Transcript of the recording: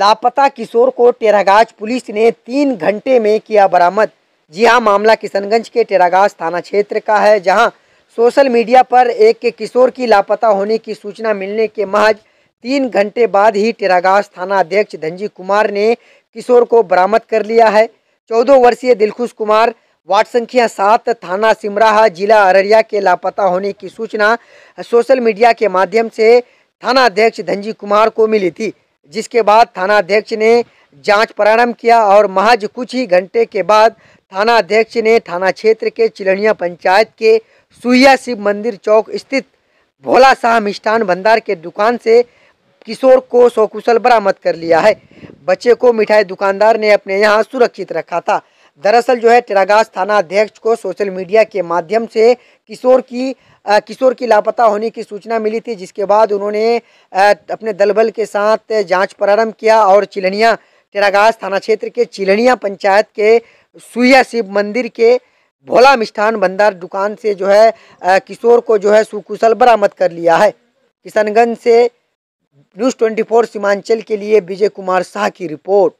लापता किशोर को टेरागाज पुलिस ने तीन घंटे में किया बरामद जी हाँ मामला किशनगंज के टेरागाज थाना क्षेत्र का है जहां सोशल मीडिया पर एक के किशोर की लापता होने की सूचना मिलने के महज तीन घंटे बाद ही टेरागाज थाना अध्यक्ष धनजी कुमार ने किशोर को बरामद कर लिया है चौदह वर्षीय दिलखुश कुमार वार्ड संख्या सात थाना सिमराहा जिला अररिया के लापता होने की सूचना सोशल मीडिया के माध्यम से थाना अध्यक्ष धनजी कुमार को मिली थी जिसके बाद थाना अध्यक्ष ने जांच प्रारंभ किया और महज कुछ ही घंटे के बाद थानाध्यक्ष ने थाना क्षेत्र के चिलनिया पंचायत के सुइया शिव मंदिर चौक स्थित भोला शाह मिष्ठान भंडार के दुकान से किशोर को सौकुशल बरामद कर लिया है बच्चे को मिठाई दुकानदार ने अपने यहाँ सुरक्षित रखा था दरअसल जो है टेरागास थाना अध्यक्ष को सोशल मीडिया के माध्यम से किशोर की किशोर की लापता होने की सूचना मिली थी जिसके बाद उन्होंने अपने दलबल के साथ जांच प्रारंभ किया और चिलनिया टेरागास थाना क्षेत्र के चिलनिया पंचायत के सुइया शिव मंदिर के भोला मिष्ठान भंडार दुकान से जो है किशोर को जो है सुकुशल बरामद कर लिया है किशनगंज से न्यूज़ 24 सीमांचल के लिए विजय कुमार शाह की रिपोर्ट